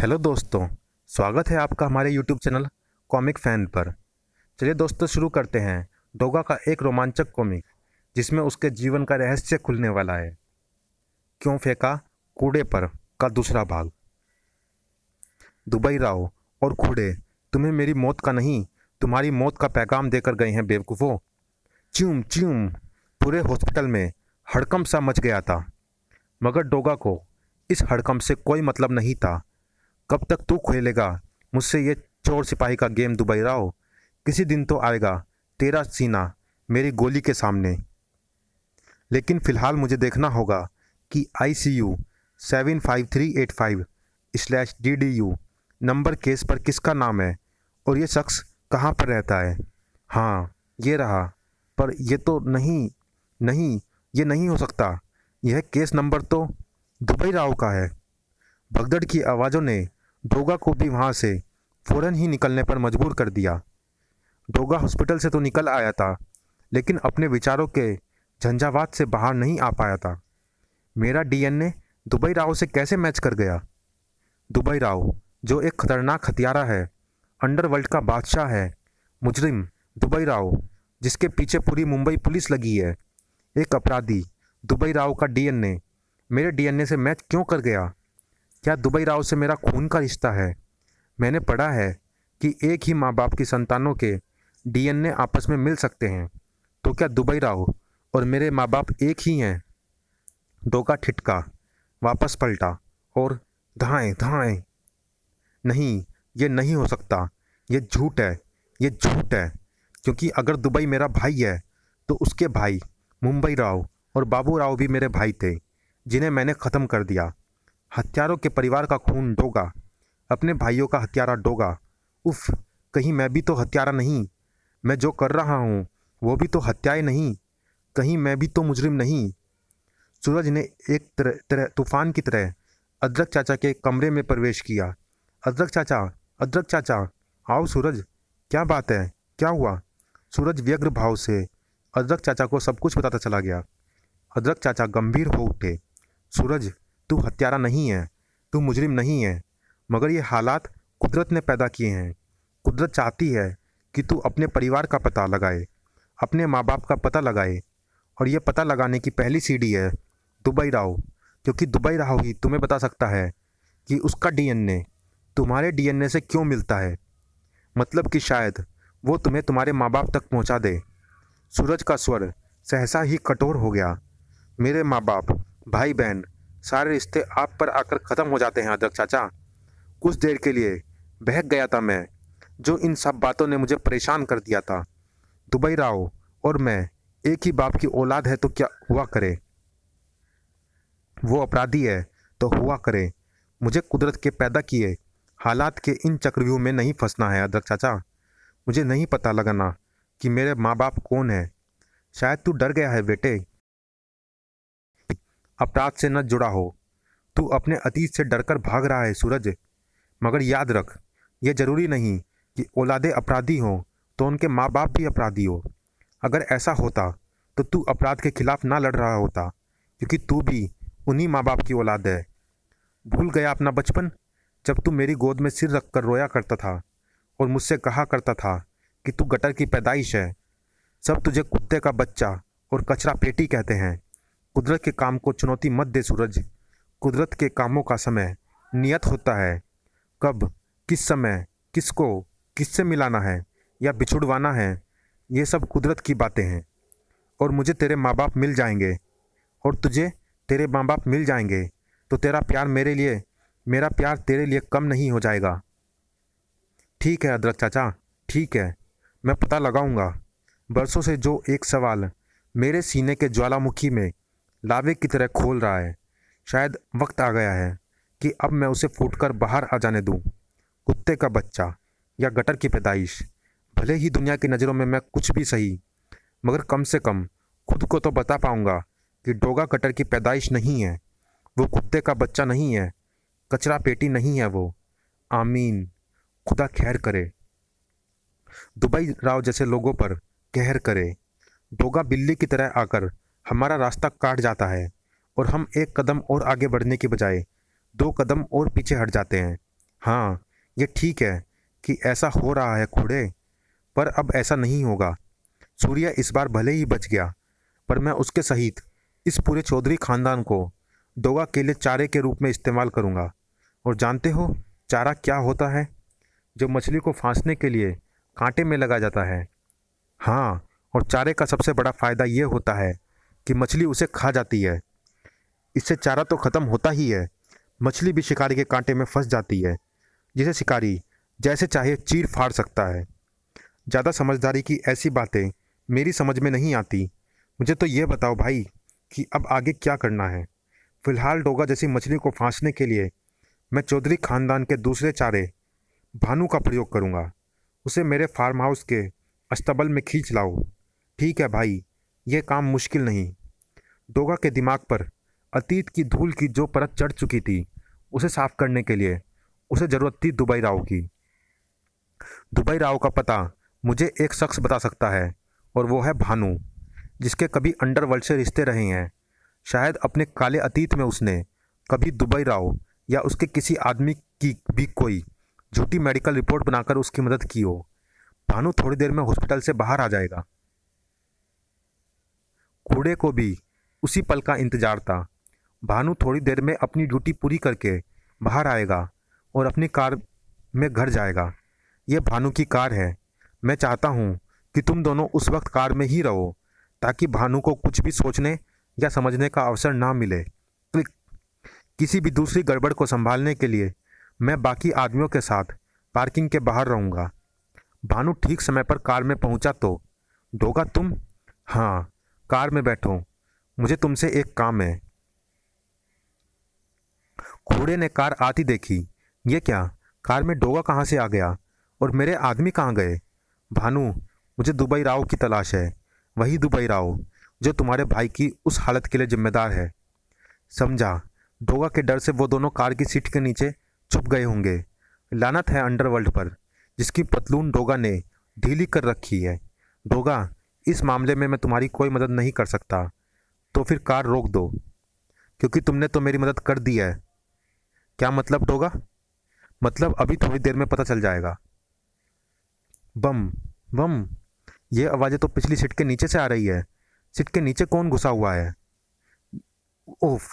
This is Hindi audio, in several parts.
हेलो दोस्तों स्वागत है आपका हमारे यूट्यूब चैनल कॉमिक फैन पर चलिए दोस्तों शुरू करते हैं डोगा का एक रोमांचक कॉमिक जिसमें उसके जीवन का रहस्य खुलने वाला है क्यों फेंका कूड़े पर का दूसरा भाग दुबई राव और कूड़े तुम्हें मेरी मौत का नहीं तुम्हारी मौत का पैगाम देकर गए हैं बेवकूफो च्यूम च्यूम पूरे हॉस्पिटल में हड़कम सा मच गया था मगर डोगा को इस हड़कम से कोई मतलब नहीं था कब तक तू खेलेगा मुझसे ये चोर सिपाही का गेम दुबई राव किसी दिन तो आएगा तेरा सीना मेरी गोली के सामने लेकिन फ़िलहाल मुझे देखना होगा कि I C U seven five three eight five slash D D U number case पर किसका नाम है और ये शख्स कहाँ पर रहता है हाँ ये रहा पर यह तो नहीं नहीं ये नहीं हो सकता यह केस नंबर तो दुबई राव का है भगदड़ की आवाज़ों ने डोगा को भी वहाँ से फ़ौरन ही निकलने पर मजबूर कर दिया डोगा हॉस्पिटल से तो निकल आया था लेकिन अपने विचारों के झंझावात से बाहर नहीं आ पाया था मेरा डीएनए दुबई राव से कैसे मैच कर गया दुबई राव जो एक खतरनाक हथियारा है अंडरवर्ल्ड का बादशाह है मुजरिम दुबई राव जिसके पीछे पूरी मुंबई पुलिस लगी है एक अपराधी दुबई राव का डीएनए मेरे डीएनए से मैच क्यों कर गया क्या दुबई राव से मेरा खून का रिश्ता है मैंने पढ़ा है कि एक ही माँ बाप की संतानों के डीएनए आपस में मिल सकते हैं तो क्या दुबई राव और मेरे माँ बाप एक ही हैं डोका ठिटका वापस पलटा और धाए धाएँ नहीं ये नहीं हो सकता ये झूठ है ये झूठ है क्योंकि अगर दुबई मेरा भाई है तो उसके भाई मुंबई राव और बाबू राव भी मेरे भाई थे जिन्हें मैंने ख़त्म कर दिया हत्यारों के परिवार का खून डोगा अपने भाइयों का हत्यारा डोगा उफ कहीं मैं भी तो हत्यारा नहीं मैं जो कर रहा हूँ वो भी तो हत्याएं नहीं कहीं मैं भी तो मुजरिम नहीं सूरज ने एक तरह तरह तूफान की तरह अदरक चाचा के कमरे में प्रवेश किया अदरक चाचा अदरक चाचा आओ सूरज क्या बात है क्या हुआ सूरज व्यग्र भाव से अदरक चाचा को सब कुछ बताता चला गया अदरक चाचा गंभीर हो उठे सूरज तू हत्यारा नहीं है तू मुजरिम नहीं है मगर ये हालात कुदरत ने पैदा किए हैं कुदरत चाहती है कि तू अपने परिवार का पता लगाए अपने माँ बाप का पता लगाए और यह पता लगाने की पहली सीढ़ी है दुबई राव क्योंकि दुबई राव ही तुम्हें बता सकता है कि उसका डीएनए तुम्हारे डीएनए से क्यों मिलता है मतलब कि शायद वो तुम्हें तुम्हारे माँ बाप तक पहुँचा दे सूरज का स्वर सहसा ही कठोर हो गया मेरे माँ बाप भाई बहन सारे रिश्ते आप पर आकर ख़त्म हो जाते हैं अदरक चाचा कुछ देर के लिए बहक गया था मैं जो इन सब बातों ने मुझे परेशान कर दिया था दुबई राव और मैं एक ही बाप की औलाद है तो क्या हुआ करे वो अपराधी है तो हुआ करे मुझे कुदरत के पैदा किए हालात के इन चक्रव्यूह में नहीं फंसना है अदरक चाचा मुझे नहीं पता लगाना कि मेरे माँ बाप कौन है शायद तू डर गया है बेटे अपराध से न जुड़ा हो तू अपने अतीत से डरकर भाग रहा है सूरज मगर याद रख यह जरूरी नहीं कि औलादे अपराधी हों तो उनके माँ बाप भी अपराधी हो अगर ऐसा होता तो तू अपराध के खिलाफ ना लड़ रहा होता क्योंकि तू भी उन्हीं माँ बाप की औलाद है भूल गया अपना बचपन जब तू मेरी गोद में सिर रख कर रोया करता था और मुझसे कहा करता था कि तू गटर की पैदाइश है सब तुझे कुत्ते का बच्चा और कचरा पेटी कहते हैं कुदरत के काम को चुनौती मत दे सूरज कुदरत के कामों का समय नियत होता है कब किस समय किसको किससे मिलाना है या बिछुड़वाना है ये सब कुदरत की बातें हैं और मुझे तेरे माँ बाप मिल जाएंगे और तुझे तेरे माँ बाप मिल जाएंगे तो तेरा प्यार मेरे लिए मेरा प्यार तेरे लिए कम नहीं हो जाएगा ठीक है अदरक चाचा ठीक है मैं पता लगाऊंगा बरसों से जो एक सवाल मेरे सीने के ज्वालामुखी में लावे की तरह खोल रहा है शायद वक्त आ गया है कि अब मैं उसे फूट कर बाहर आ जाने दूँ कुत्ते का बच्चा या गटर की पैदाइश भले ही दुनिया की नज़रों में मैं कुछ भी सही मगर कम से कम खुद को तो बता पाऊँगा कि डोगा कटर की पैदाइश नहीं है वो कुत्ते का बच्चा नहीं है कचरा पेटी नहीं है वो आमीन खुदा खैर करे दुबई राव जैसे लोगों पर कहर करे डोगा बिल्ली की तरह आकर हमारा रास्ता काट जाता है और हम एक कदम और आगे बढ़ने के बजाय दो कदम और पीछे हट जाते हैं हाँ ये ठीक है कि ऐसा हो रहा है खूड़े पर अब ऐसा नहीं होगा सूर्य इस बार भले ही बच गया पर मैं उसके सहित इस पूरे चौधरी खानदान को दोगा के लिए चारे के रूप में इस्तेमाल करूँगा और जानते हो चारा क्या होता है जो मछली को फांसने के लिए कांटे में लगा जाता है हाँ और चारे का सबसे बड़ा फ़ायदा ये होता है कि मछली उसे खा जाती है इससे चारा तो ख़त्म होता ही है मछली भी शिकारी के कांटे में फंस जाती है जिसे शिकारी जैसे चाहे चीर फाड़ सकता है ज़्यादा समझदारी की ऐसी बातें मेरी समझ में नहीं आती मुझे तो ये बताओ भाई कि अब आगे क्या करना है फ़िलहाल डोगा जैसी मछली को फांसने के लिए मैं चौधरी खानदान के दूसरे चारे भानु का प्रयोग करूँगा उसे मेरे फार्म हाउस के अस्तबल में खींच लाओ ठीक है भाई ये काम मुश्किल नहीं डोगा के दिमाग पर अतीत की धूल की जो परत चढ़ चुकी थी उसे साफ करने के लिए उसे ज़रूरत थी दुबई राव की दुबई राव का पता मुझे एक शख्स बता सकता है और वो है भानु जिसके कभी अंडरवर्ल्ड से रिश्ते रहे हैं शायद अपने काले अतीत में उसने कभी दुबई राव या उसके किसी आदमी की भी कोई झूठी मेडिकल रिपोर्ट बनाकर उसकी मदद की हो भानु थोड़ी देर में हॉस्पिटल से बाहर आ जाएगा घोड़े को भी उसी पल का इंतजार था भानु थोड़ी देर में अपनी ड्यूटी पूरी करके बाहर आएगा और अपनी कार में घर जाएगा यह भानु की कार है मैं चाहता हूँ कि तुम दोनों उस वक्त कार में ही रहो ताकि भानु को कुछ भी सोचने या समझने का अवसर ना मिले किसी भी दूसरी गड़बड़ को संभालने के लिए मैं बाकी आदमियों के साथ पार्किंग के बाहर रहूँगा भानु ठीक समय पर कार में पहुँचा तो दोगा तुम हाँ कार में बैठो मुझे तुमसे एक काम है घोड़े ने कार आती देखी ये क्या कार में डोगा कहाँ से आ गया और मेरे आदमी कहाँ गए भानु मुझे दुबई राव की तलाश है वही दुबई राव जो तुम्हारे भाई की उस हालत के लिए जिम्मेदार है समझा डोगा के डर से वो दोनों कार की सीट के नीचे छुप गए होंगे लानत है अंडरवर्ल्ड पर जिसकी पतलून डोगा ने ढीली कर रखी है डोगा इस मामले में मैं तुम्हारी कोई मदद नहीं कर सकता तो फिर कार रोक दो क्योंकि तुमने तो मेरी मदद कर दी है क्या मतलब टोगा मतलब अभी थोड़ी देर में पता चल जाएगा बम बम ये आवाज़ें तो पिछली सीट के नीचे से आ रही है सीट के नीचे कौन घुसा हुआ है ओफ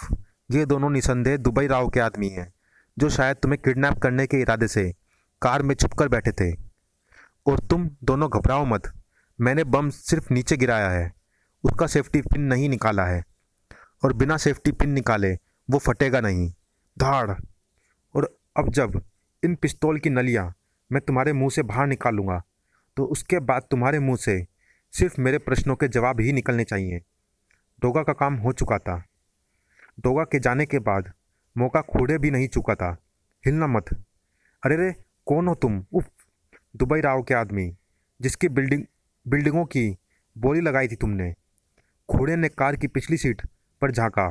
ये दोनों निसंदेह दुबई राव के आदमी हैं जो शायद तुम्हें किडनैप करने के इरादे से कार में छुप कर बैठे थे और तुम दोनों घबराओ मत मैंने बम सिर्फ नीचे गिराया है उसका सेफ्टी पिन नहीं निकाला है और बिना सेफ्टी पिन निकाले वो फटेगा नहीं धाड़ और अब जब इन पिस्तौल की नलियाँ मैं तुम्हारे मुंह से बाहर निकालूंगा तो उसके बाद तुम्हारे मुंह से सिर्फ मेरे प्रश्नों के जवाब ही निकलने चाहिए डोगा का काम हो चुका था डोगा के जाने के बाद मौका खोड़े भी नहीं चुका था हिलना मत अरे रे कौन हो तुम उफ दुबई राव के आदमी जिसकी बिल्डिंग बिल्डिंगों की बोली लगाई थी तुमने घोड़े ने कार की पिछली सीट पर झांका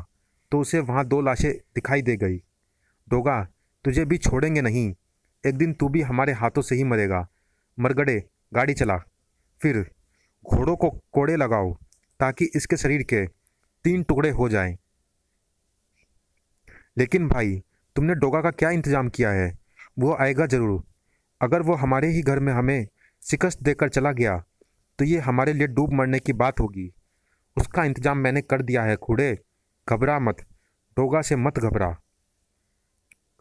तो उसे वहाँ दो लाशें दिखाई दे गई डोगा तुझे भी छोड़ेंगे नहीं एक दिन तू भी हमारे हाथों से ही मरेगा मरगड़े गाड़ी चला फिर घोड़ों को कोड़े लगाओ ताकि इसके शरीर के तीन टुकड़े हो जाएं। लेकिन भाई तुमने डोगा का क्या इंतज़ाम किया है वो आएगा ज़रूर अगर वो हमारे ही घर में हमें शिकस्त देकर चला गया तो ये हमारे लिए डूब मरने की बात होगी उसका इंतजाम मैंने कर दिया है खुड़े घबरा मत डोगा से मत घबरा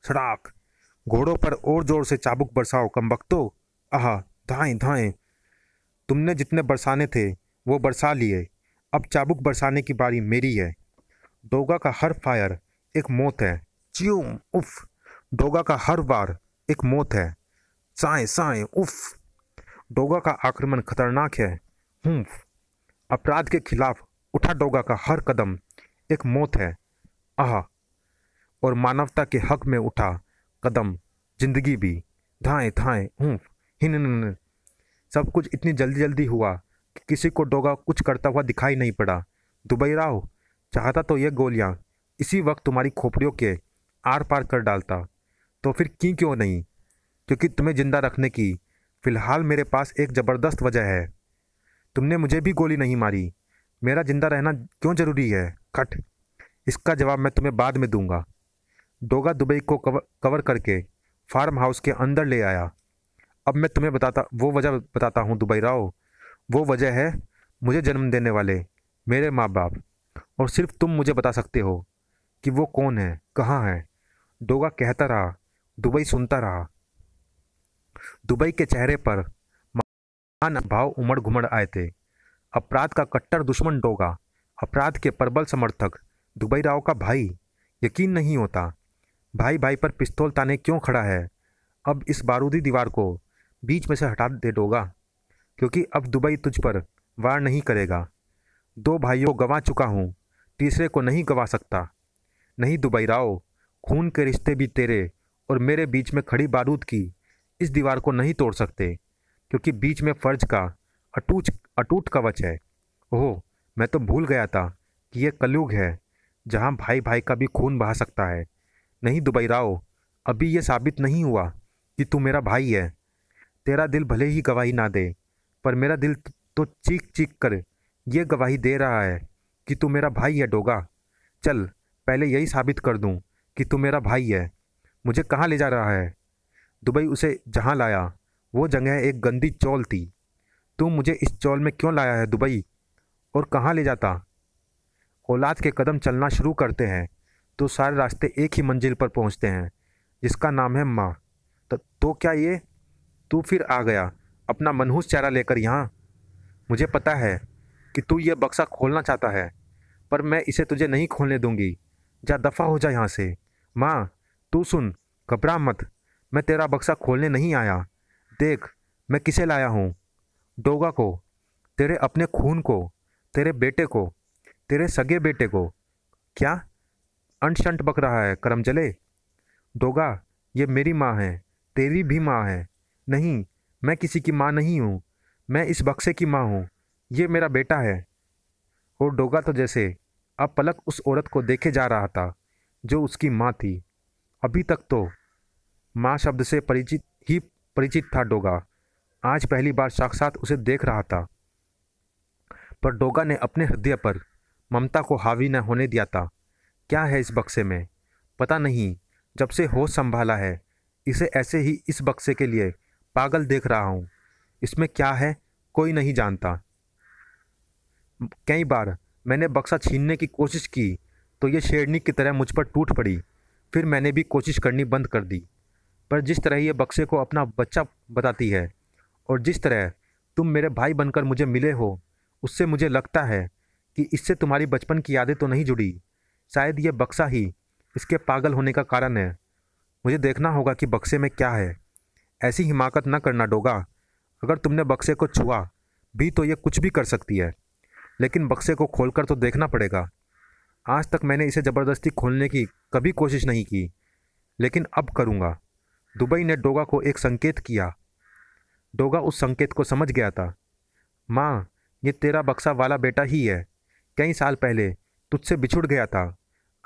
सड़ाक घोड़ों पर और जोर से चाबुक बरसाओ कम वक्तो आह धाए धाए तुमने जितने बरसाने थे वो बरसा लिए अब चाबुक बरसाने की बारी मेरी है डोगा का हर फायर एक मौत है च्यूम उफ डोगा का हर वार एक मौत है साए साए उफ़ डोगा का आक्रमण खतरनाक है हुम्फ अपराध के खिलाफ उठा डोगा का हर कदम एक मौत है आह और मानवता के हक में उठा कदम जिंदगी भी धाएं धाएँ हुम्फ हिन सब कुछ इतनी जल्दी जल्दी हुआ कि किसी को डोगा कुछ करता हुआ दिखाई नहीं पड़ा दुबई राव चाहता तो यह गोलियां इसी वक्त तुम्हारी खोपड़ियों के आर पार कर डालता तो फिर की क्यों नहीं क्योंकि तुम्हें ज़िंदा रखने की फिलहाल मेरे पास एक ज़बरदस्त वजह है तुमने मुझे भी गोली नहीं मारी मेरा ज़िंदा रहना क्यों ज़रूरी है खट इसका जवाब मैं तुम्हें बाद में दूंगा डोगा दुबई को कवर कवर करके फार्म हाउस के अंदर ले आया अब मैं तुम्हें बताता वो वजह बताता हूँ दुबई राव वो वजह है मुझे जन्म देने वाले मेरे माँ बाप और सिर्फ तुम मुझे बता सकते हो कि वो कौन है कहाँ है डोगा कहता रहा दुबई सुनता रहा दुबई के चेहरे पर महान भाव उमड़ घुमड़ आए थे अपराध का कट्टर दुश्मन डोगा अपराध के प्रबल समर्थक दुबई राव का भाई यकीन नहीं होता भाई भाई पर पिस्तौल ताने क्यों खड़ा है अब इस बारूदी दीवार को बीच में से हटा दे डोगा क्योंकि अब दुबई तुझ पर वार नहीं करेगा दो भाइयों को गंवा चुका हूँ तीसरे को नहीं गंवा सकता नहीं दुबई राव खून के रिश्ते भी तेरे और मेरे बीच में खड़ी बारूद की इस दीवार को नहीं तोड़ सकते क्योंकि बीच में फ़र्ज का अटूच अटूट कवच है ओह मैं तो भूल गया था कि यह कलयुग है जहाँ भाई भाई का भी खून बहा सकता है नहीं दुबई राव अभी यह साबित नहीं हुआ कि तू मेरा भाई है तेरा दिल भले ही गवाही ना दे पर मेरा दिल तो चीख चीख कर यह गवाही दे रहा है कि तू मेरा भाई है डोगा चल पहले यही साबित कर दूँ कि तू मेरा भाई है मुझे कहाँ ले जा रहा है दुबई उसे जहाँ लाया वो जगह एक गंदी चौल थी तू मुझे इस चौल में क्यों लाया है दुबई और कहाँ ले जाता औलाद के कदम चलना शुरू करते हैं तो सारे रास्ते एक ही मंजिल पर पहुँचते हैं जिसका नाम है माँ तो, तो क्या ये तू फिर आ गया अपना मनहूस चेहरा लेकर यहाँ मुझे पता है कि तू ये बक्सा खोलना चाहता है पर मैं इसे तुझे नहीं खोलने दूंगी जा दफ़ा हो जा यहाँ से माँ तू सुन घबरा मत मैं तेरा बक्सा खोलने नहीं आया देख मैं किसे लाया हूँ दोगा को तेरे अपने खून को तेरे बेटे को तेरे सगे बेटे को क्या अनशंट बक रहा है करम जले दोगा ये मेरी माँ है तेरी भी माँ है नहीं मैं किसी की माँ नहीं हूँ मैं इस बक्से की माँ हूँ ये मेरा बेटा है और डोगा तो जैसे अब पलक उस औरत को देखे जा रहा था जो उसकी माँ थी अभी तक तो माँ शब्द से परिचित ही परिचित था डोगा आज पहली बार साक्षात उसे देख रहा था पर डोगा ने अपने हृदय पर ममता को हावी न होने दिया था क्या है इस बक्से में पता नहीं जब से होश संभाला है इसे ऐसे ही इस बक्से के लिए पागल देख रहा हूँ इसमें क्या है कोई नहीं जानता कई बार मैंने बक्सा छीनने की कोशिश की तो ये शेरनी की तरह मुझ पर टूट पड़ी फिर मैंने भी कोशिश करनी बंद कर दी पर जिस तरह ये बक्से को अपना बच्चा बताती है और जिस तरह तुम मेरे भाई बनकर मुझे मिले हो उससे मुझे लगता है कि इससे तुम्हारी बचपन की यादें तो नहीं जुड़ी शायद ये बक्सा ही इसके पागल होने का कारण है मुझे देखना होगा कि बक्से में क्या है ऐसी हिमाकत न करना डोगा अगर तुमने बक्से को छुआ भी तो ये कुछ भी कर सकती है लेकिन बक्से को खोलकर तो देखना पड़ेगा आज तक मैंने इसे ज़बरदस्ती खोलने की कभी कोशिश नहीं की लेकिन अब करूँगा दुबई ने डोगा को एक संकेत किया डोगा उस संकेत को समझ गया था माँ ये तेरा बक्सा वाला बेटा ही है कई साल पहले तुझसे बिछुड़ गया था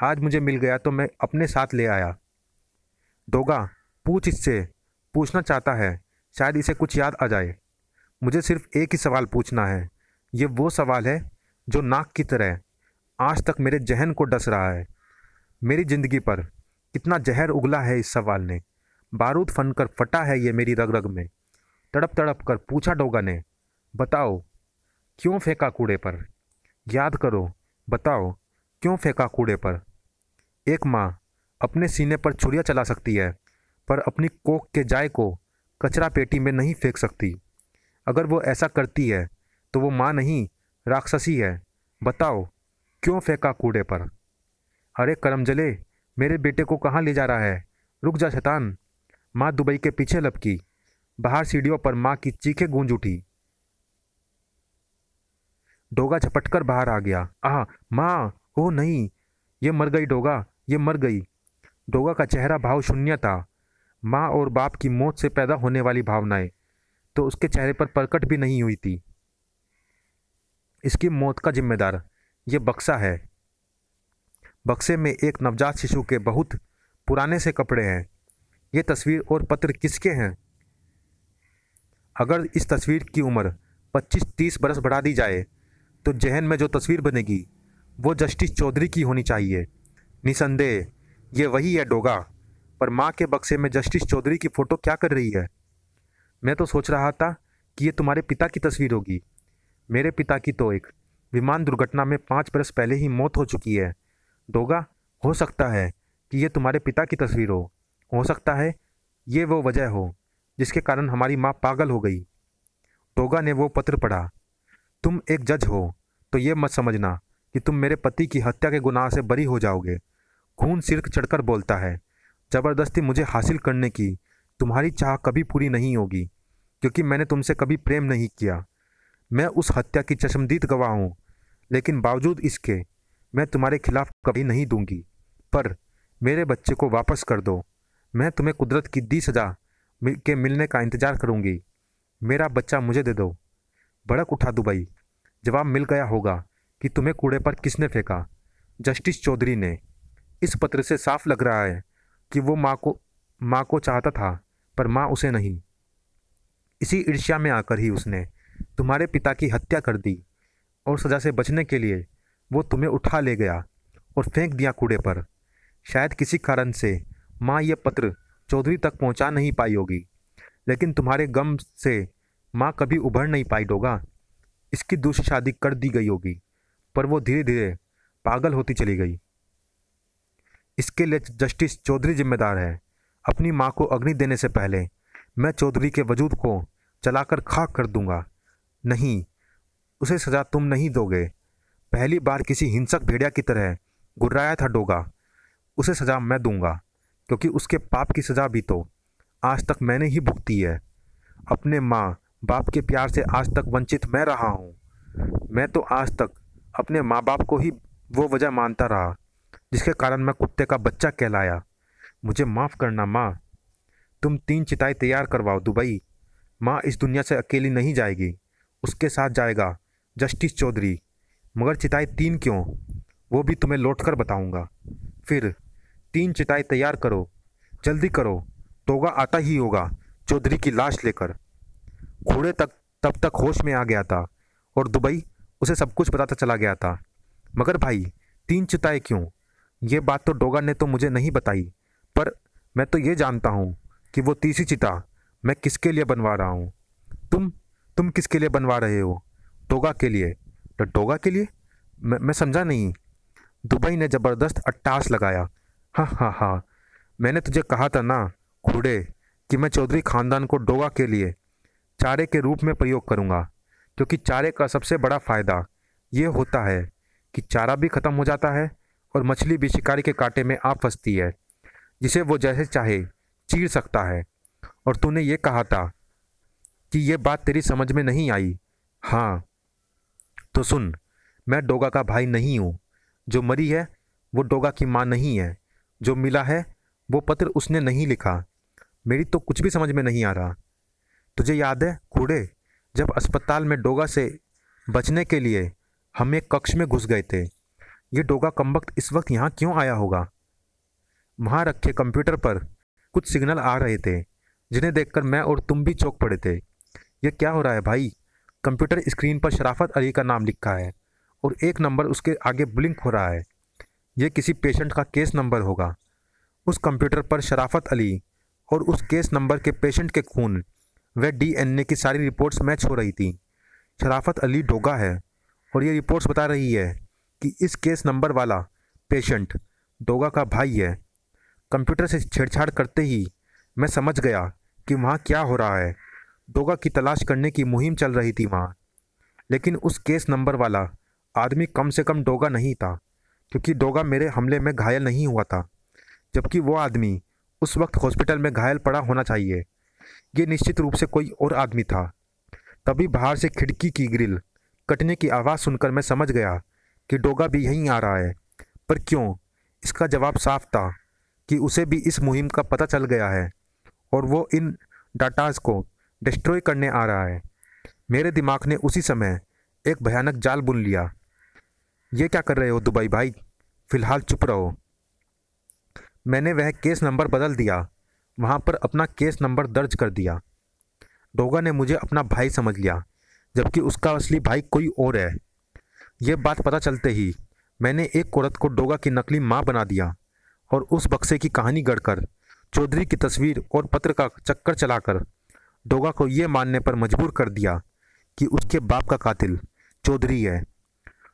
आज मुझे मिल गया तो मैं अपने साथ ले आया डोगा पूछ इससे पूछना चाहता है शायद इसे कुछ याद आ जाए मुझे सिर्फ एक ही सवाल पूछना है ये वो सवाल है जो नाक की तरह आज तक मेरे जहन को डस रहा है मेरी ज़िंदगी पर कितना जहर उगला है इस सवाल ने बारूद फन कर फटा है ये मेरी रग रग में तड़प तड़प कर पूछा डोगा ने बताओ क्यों फेंका कूड़े पर याद करो बताओ क्यों फेंका कूड़े पर एक माँ अपने सीने पर छुरिया चला सकती है पर अपनी कोख के जाय को कचरा पेटी में नहीं फेंक सकती अगर वो ऐसा करती है तो वो माँ नहीं राक्षसी है बताओ क्यों फेंका कूड़े पर अरे करमजले मेरे बेटे को कहाँ ले जा रहा है रुक जा शैतान माँ दुबई के पीछे लपकी बाहर सीढ़ियों पर माँ की चीखें गूंज उठी डोगा झपटकर बाहर आ गया आह माँ ओ नहीं ये मर गई डोगा ये मर गई डोगा का चेहरा भाव शून्य था माँ और बाप की मौत से पैदा होने वाली भावनाएं तो उसके चेहरे पर प्रकट भी नहीं हुई थी इसकी मौत का जिम्मेदार ये बक्सा है बक्से में एक नवजात शिशु के बहुत पुराने से कपड़े हैं ये तस्वीर और पत्र किसके हैं अगर इस तस्वीर की उम्र 25-30 बरस बढ़ा दी जाए तो जहन में जो तस्वीर बनेगी वो जस्टिस चौधरी की होनी चाहिए निसंदेह ये वही है डोगा पर माँ के बक्से में जस्टिस चौधरी की फ़ोटो क्या कर रही है मैं तो सोच रहा था कि ये तुम्हारे पिता की तस्वीर होगी मेरे पिता की तो एक विमान दुर्घटना में पाँच बरस पहले ही मौत हो चुकी है डोगा हो सकता है कि ये तुम्हारे पिता की तस्वीर हो हो सकता है ये वो वजह हो जिसके कारण हमारी माँ पागल हो गई टोगा ने वो पत्र पढ़ा तुम एक जज हो तो ये मत समझना कि तुम मेरे पति की हत्या के गुनाह से बरी हो जाओगे खून सिर चढ़कर बोलता है ज़बरदस्ती मुझे हासिल करने की तुम्हारी चाह कभी पूरी नहीं होगी क्योंकि मैंने तुमसे कभी प्रेम नहीं किया मैं उस हत्या की चश्मदीद गवाह हूँ लेकिन बावजूद इसके मैं तुम्हारे खिलाफ कभी नहीं दूंगी पर मेरे बच्चे को वापस कर दो मैं तुम्हें कुदरत की दी सजा के मिलने का इंतज़ार करूँगी मेरा बच्चा मुझे दे दो भड़क उठा दुबई जवाब मिल गया होगा कि तुम्हें कूड़े पर किसने फेंका जस्टिस चौधरी ने इस पत्र से साफ लग रहा है कि वो माँ को माँ को चाहता था पर माँ उसे नहीं इसी ईर्ष्या में आकर ही उसने तुम्हारे पिता की हत्या कर दी और सज़ा से बचने के लिए वो तुम्हें उठा ले गया और फेंक दिया कूड़े पर शायद किसी कारण से माँ ये पत्र चौधरी तक पहुँचा नहीं पाई होगी लेकिन तुम्हारे गम से माँ कभी उभर नहीं पाई होगा इसकी दूसरी शादी कर दी गई होगी पर वो धीरे धीरे पागल होती चली गई इसके लिए जस्टिस चौधरी जिम्मेदार है अपनी माँ को अग्नि देने से पहले मैं चौधरी के वजूद को चलाकर खाक कर दूंगा नहीं उसे सज़ा तुम नहीं दोगे पहली बार किसी हिंसक भेड़िया की तरह गुर्राया था डोगा उसे सज़ा मैं दूंगा क्योंकि उसके पाप की सज़ा भी तो आज तक मैंने ही भुगती है अपने माँ बाप के प्यार से आज तक वंचित मैं रहा हूँ मैं तो आज तक अपने माँ बाप को ही वो वजह मानता रहा जिसके कारण मैं कुत्ते का बच्चा कहलाया मुझे माफ़ करना माँ तुम तीन चिताएं तैयार करवाओ दुबई माँ इस दुनिया से अकेली नहीं जाएगी उसके साथ जाएगा जस्टिस चौधरी मगर चिताएं तीन क्यों वो भी तुम्हें लौट कर बताऊँगा फिर तीन चिताएं तैयार करो जल्दी करो तोगा आता ही होगा चौधरी की लाश लेकर घोड़े तक तब तक होश में आ गया था और दुबई उसे सब कुछ बताता चला गया था मगर भाई तीन चिताएं क्यों ये बात तो डोगा ने तो मुझे नहीं बताई पर मैं तो ये जानता हूँ कि वो तीसरी चिता मैं किसके लिए बनवा रहा हूँ तुम तुम किसके लिए बनवा रहे हो डोगा के लिए तो डोगा के लिए मैं मैं समझा नहीं दुबई ने ज़बरदस्त अट्टास लगाया हाँ हाँ हाँ मैंने तुझे कहा था ना खुड़े कि मैं चौधरी खानदान को डोगा के लिए चारे के रूप में प्रयोग करूँगा क्योंकि चारे का सबसे बड़ा फ़ायदा ये होता है कि चारा भी ख़त्म हो जाता है और मछली भी शिकारी के कांटे में आ फंसती है जिसे वो जैसे चाहे चीर सकता है और तूने ये कहा था कि ये बात तेरी समझ में नहीं आई हाँ तो सुन मैं डोगा का भाई नहीं हूँ जो मरी है वो डोगा की माँ नहीं है जो मिला है वो पत्र उसने नहीं लिखा मेरी तो कुछ भी समझ में नहीं आ रहा तुझे याद है कूड़े जब अस्पताल में डोगा से बचने के लिए हम एक कक्ष में घुस गए थे ये डोगा कम वक्त इस वक्त यहाँ क्यों आया होगा वहाँ रखे कंप्यूटर पर कुछ सिग्नल आ रहे थे जिन्हें देखकर मैं और तुम भी चौंक पड़े थे यह क्या हो रहा है भाई कंप्यूटर स्क्रीन पर शराफत अली का नाम लिखा है और एक नंबर उसके आगे ब्लिंक हो रहा है यह किसी पेशेंट का केस नंबर होगा उस कंप्यूटर पर शराफत अली और उस केस नंबर के पेशेंट के खून व डीएनए की सारी रिपोर्ट्स मैच हो रही थी शराफत अली डोगा है और ये रिपोर्ट्स बता रही है कि इस केस नंबर वाला पेशेंट डोगा का भाई है कंप्यूटर से छेड़छाड़ करते ही मैं समझ गया कि वहाँ क्या हो रहा है डोगा की तलाश करने की मुहिम चल रही थी वहाँ लेकिन उस केस नंबर वाला आदमी कम से कम डोगा नहीं था क्योंकि डोगा मेरे हमले में घायल नहीं हुआ था जबकि वो आदमी उस वक्त हॉस्पिटल में घायल पड़ा होना चाहिए ये निश्चित रूप से कोई और आदमी था तभी बाहर से खिड़की की ग्रिल कटने की आवाज़ सुनकर मैं समझ गया कि डोगा भी यहीं आ रहा है पर क्यों इसका जवाब साफ था कि उसे भी इस मुहिम का पता चल गया है और वो इन डाटाज को डिस्ट्रॉय करने आ रहा है मेरे दिमाग ने उसी समय एक भयानक जाल बुन लिया ये क्या कर रहे हो दुबई भाई फ़िलहाल चुप रहो मैंने वह केस नंबर बदल दिया वहाँ पर अपना केस नंबर दर्ज कर दिया डोगा ने मुझे अपना भाई समझ लिया जबकि उसका असली भाई कोई और है यह बात पता चलते ही मैंने एक औरत को डोगा की नकली माँ बना दिया और उस बक्से की कहानी गढ़कर चौधरी की तस्वीर और पत्र का चक्कर चलाकर डोगा को ये मानने पर मजबूर कर दिया कि उसके बाप का कातिल चौधरी है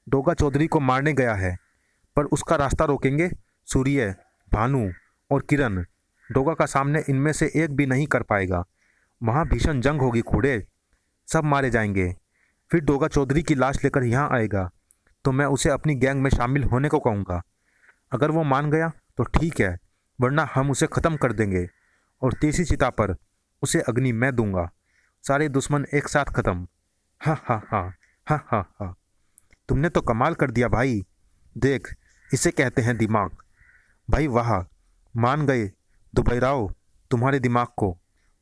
डोगा चौधरी को मारने गया है पर उसका रास्ता रोकेंगे सूर्य भानु और किरण डोगा का सामने इनमें से एक भी नहीं कर पाएगा वहाँ भीषण जंग होगी खूड़े सब मारे जाएंगे फिर डोगा चौधरी की लाश लेकर यहाँ आएगा तो मैं उसे अपनी गैंग में शामिल होने को कहूँगा अगर वो मान गया तो ठीक है वरना हम उसे ख़त्म कर देंगे और तीसरी चिता पर उसे अग्नि मैं दूंगा सारे दुश्मन एक साथ ख़त्म हाँ हाँ हाँ हाँ हाँ हाँ तुमने तो कमाल कर दिया भाई देख इसे कहते हैं दिमाग भाई वाह मान गए राव तुम्हारे दिमाग को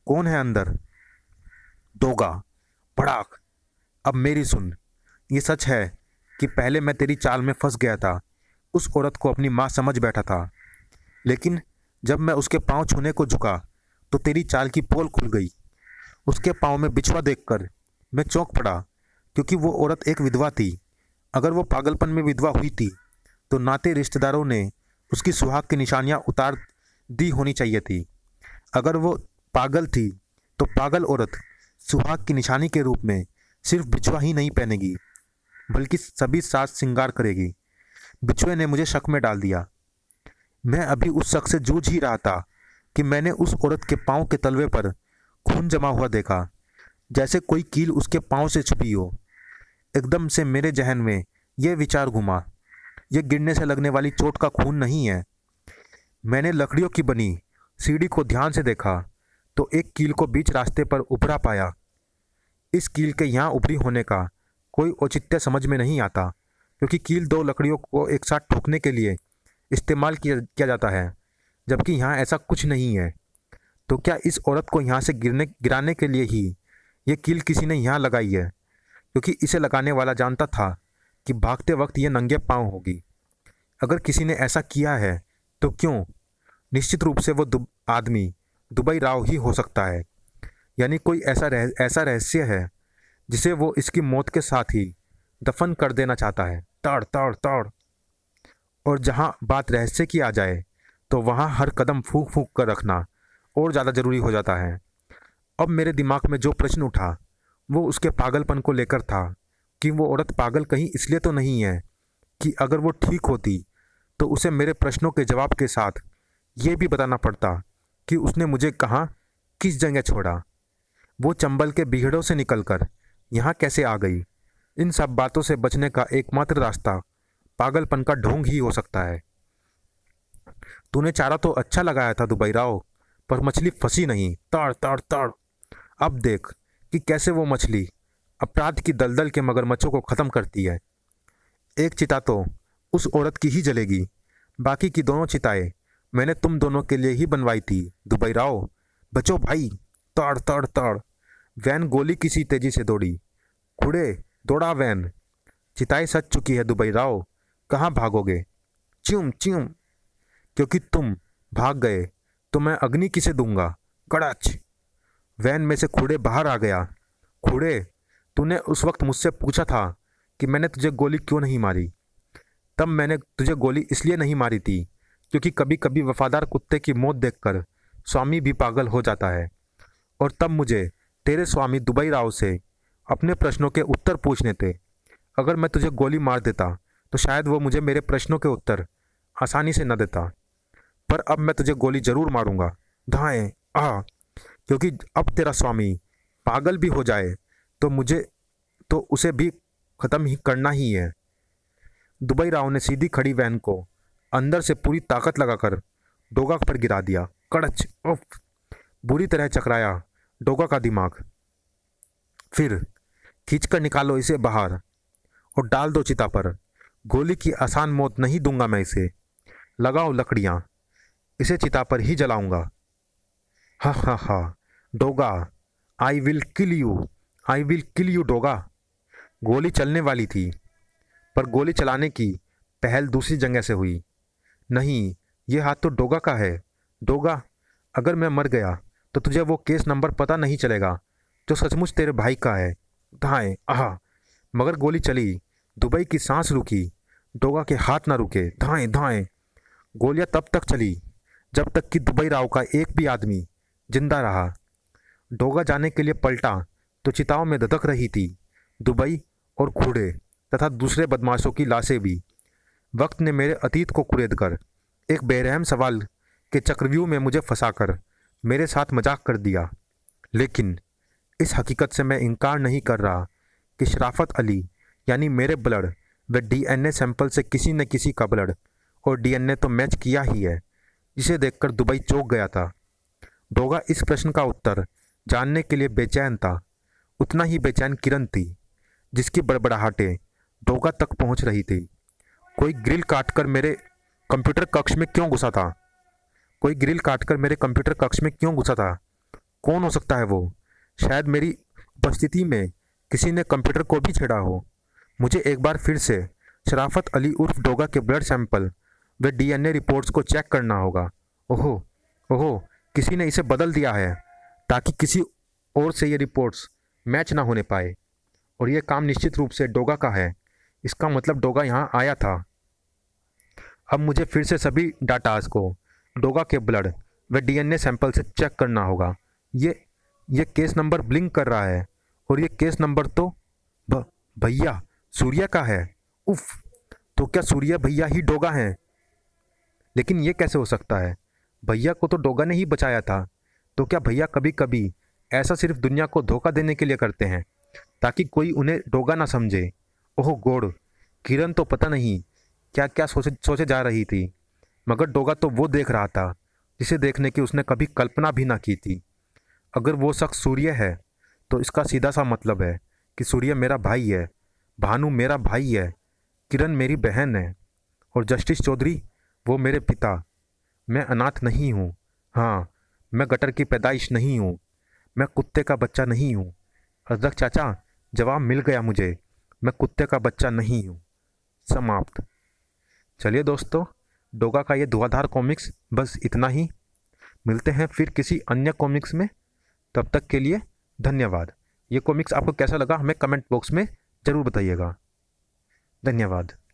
कौन है अंदर दोगा भड़ाक अब मेरी सुन ये सच है कि पहले मैं तेरी चाल में फंस गया था उस औरत को अपनी माँ समझ बैठा था लेकिन जब मैं उसके पाँव छूने को झुका तो तेरी चाल की पोल खुल गई उसके पाँव में बिछवा देखकर मैं चौंक पड़ा क्योंकि वो औरत एक विधवा थी अगर वो पागलपन में विधवा हुई थी तो नाते रिश्तेदारों ने उसकी सुहाग की निशानियाँ उतार दी होनी चाहिए थी अगर वो पागल थी तो पागल औरत सुहाग की निशानी के रूप में सिर्फ बिछुआ ही नहीं पहनेगी बल्कि सभी साज श्रृंगार करेगी बिछुए ने मुझे शक में डाल दिया मैं अभी उस शक से जूझ ही रहा था कि मैंने उस औरत के पाँव के तलवे पर खून जमा हुआ देखा जैसे कोई कील उसके पाँव से छुपी हो एकदम से मेरे जहन में यह विचार घुमा यह गिरने से लगने वाली चोट का खून नहीं है मैंने लकड़ियों की बनी सीढ़ी को ध्यान से देखा तो एक कील को बीच रास्ते पर उभरा पाया इस कील के यहाँ उभरी होने का कोई औचित्य समझ में नहीं आता क्योंकि कील दो लकड़ियों को एक साथ ठोकने के लिए इस्तेमाल किया किया जाता है जबकि यहाँ ऐसा कुछ नहीं है तो क्या इस औरत को यहाँ से गिरने गिराने के लिए ही ये कील किसी ने यहाँ लगाई है क्योंकि इसे लगाने वाला जानता था कि भागते वक्त ये नंगे पाँव होगी अगर किसी ने ऐसा किया है तो क्यों निश्चित रूप से वो दुब, आदमी दुबई राव ही हो सकता है यानी कोई ऐसा रह, ऐसा रहस्य है जिसे वो इसकी मौत के साथ ही दफन कर देना चाहता है ताड़ ताड़ ताड़ और जहाँ बात रहस्य की आ जाए तो वहाँ हर कदम फूक फूक कर रखना और ज़्यादा ज़रूरी हो जाता है अब मेरे दिमाग में जो प्रश्न उठा वो उसके पागलपन को लेकर था कि वो औरत पागल कहीं इसलिए तो नहीं है कि अगर वो ठीक होती तो उसे मेरे प्रश्नों के जवाब के साथ ये भी बताना पड़ता कि उसने मुझे कहाँ किस जगह छोड़ा वो चंबल के बिगड़ों से निकलकर यहाँ कैसे आ गई इन सब बातों से बचने का एकमात्र रास्ता पागलपन का ढोंग ही हो सकता है तूने चारा तो अच्छा लगाया था दुबई राव पर मछली फंसी नहीं ताड़ ताड़ ताड़ अब देख कि कैसे वो मछली अपराध की दलदल के मगरमच्छों को ख़त्म करती है एक चिता तो उस औरत की ही जलेगी बाकी की दोनों चिताएं मैंने तुम दोनों के लिए ही बनवाई थी दुबई राव बचो भाई तड़ तड़ तड़ वैन गोली किसी तेजी से दौड़ी खुड़े दौड़ा वैन चिताएं सच चुकी है दुबई राव कहाँ भागोगे च्यूम च्यूम क्योंकि तुम भाग गए तो मैं अग्नि किसे दूंगा कड़ाच वैन में से खुड़े बाहर आ गया खुड़े तूने उस वक्त मुझसे पूछा था कि मैंने तुझे गोली क्यों नहीं मारी तब मैंने तुझे गोली इसलिए नहीं मारी थी क्योंकि कभी कभी वफादार कुत्ते की मौत देखकर स्वामी भी पागल हो जाता है और तब मुझे तेरे स्वामी दुबई राव से अपने प्रश्नों के उत्तर पूछने थे अगर मैं तुझे गोली मार देता तो शायद वो मुझे मेरे प्रश्नों के उत्तर आसानी से न देता पर अब मैं तुझे गोली ज़रूर मारूंगा धाएँ आ क्योंकि अब तेरा स्वामी पागल भी हो जाए तो मुझे तो उसे भी ख़त्म ही करना ही है दुबई राव ने सीधी खड़ी वैन को अंदर से पूरी ताकत लगाकर डोगा पर गिरा दिया कड़च उफ बुरी तरह चकराया डोगा का दिमाग फिर खींच कर निकालो इसे बाहर और डाल दो चिता पर गोली की आसान मौत नहीं दूंगा मैं इसे लगाओ लकड़ियाँ इसे चिता पर ही जलाऊंगा हा हा हा Doga I will kill you I will kill you Doga गोली चलने वाली थी पर गोली चलाने की पहल दूसरी जगह से हुई नहीं ये हाथ तो डोगा का है डोगा अगर मैं मर गया तो तुझे वो केस नंबर पता नहीं चलेगा जो सचमुच तेरे भाई का है धाएँ आह मगर गोली चली दुबई की सांस रुकी डोगा के हाथ ना रुके धाएँ धाएँ गोलियां तब तक चली जब तक कि दुबई राव का एक भी आदमी जिंदा रहा डोगा जाने के लिए पलटा तो चिताओं में ददक रही थी दुबई और खूड़े तथा दूसरे बदमाशों की लाशें भी वक्त ने मेरे अतीत को कुरेद कर एक बेरहम सवाल के चक्रव्यूह में मुझे फंसाकर मेरे साथ मजाक कर दिया लेकिन इस हकीकत से मैं इनकार नहीं कर रहा कि शराफत अली यानी मेरे ब्लड व डीएनए सैंपल से किसी न किसी का ब्लड और डीएनए तो मैच किया ही है जिसे देखकर दुबई चौंक गया था डोगा इस प्रश्न का उत्तर जानने के लिए बेचैन था उतना ही बेचैन किरण थी जिसकी बड़बड़ाहटें डोगा तक पहुंच रही थी कोई ग्रिल काटकर मेरे कंप्यूटर कक्ष में क्यों घुसा था कोई ग्रिल काटकर मेरे कंप्यूटर कक्ष में क्यों घुसा था कौन हो सकता है वो शायद मेरी उपस्थिति में किसी ने कंप्यूटर को भी छेड़ा हो मुझे एक बार फिर से शराफत अली उर्फ डोगा के ब्लड सैंपल व डीएनए रिपोर्ट्स को चेक करना होगा ओहो ओहो किसी ने इसे बदल दिया है ताकि किसी और से ये रिपोर्ट्स मैच ना होने पाए और ये काम निश्चित रूप से डोगा का है इसका मतलब डोगा यहाँ आया था अब मुझे फिर से सभी डाटाज को डोगा के ब्लड व डीएनए सैंपल से चेक करना होगा ये ये केस नंबर ब्लिंक कर रहा है और ये केस नंबर तो भैया सूर्या का है उफ तो क्या सूर्या भैया ही डोगा हैं लेकिन ये कैसे हो सकता है भैया को तो डोगा ने ही बचाया था तो क्या भैया कभी कभी ऐसा सिर्फ दुनिया को धोखा देने के लिए करते हैं ताकि कोई उन्हें डोगा ना समझे ओह गोड़ किरण तो पता नहीं क्या क्या सोचे सोचे जा रही थी मगर डोगा तो वो देख रहा था जिसे देखने की उसने कभी कल्पना भी ना की थी अगर वो शख्स सूर्य है तो इसका सीधा सा मतलब है कि सूर्य मेरा भाई है भानु मेरा भाई है किरण मेरी बहन है और जस्टिस चौधरी वो मेरे पिता मैं अनाथ नहीं हूँ हाँ मैं गटर की पैदाइश नहीं हूँ मैं कुत्ते का बच्चा नहीं हूँ अजरक चाचा जवाब मिल गया मुझे मैं कुत्ते का बच्चा नहीं हूँ समाप्त चलिए दोस्तों डोगा का ये धुआधार कॉमिक्स बस इतना ही मिलते हैं फिर किसी अन्य कॉमिक्स में तब तक के लिए धन्यवाद ये कॉमिक्स आपको कैसा लगा हमें कमेंट बॉक्स में ज़रूर बताइएगा धन्यवाद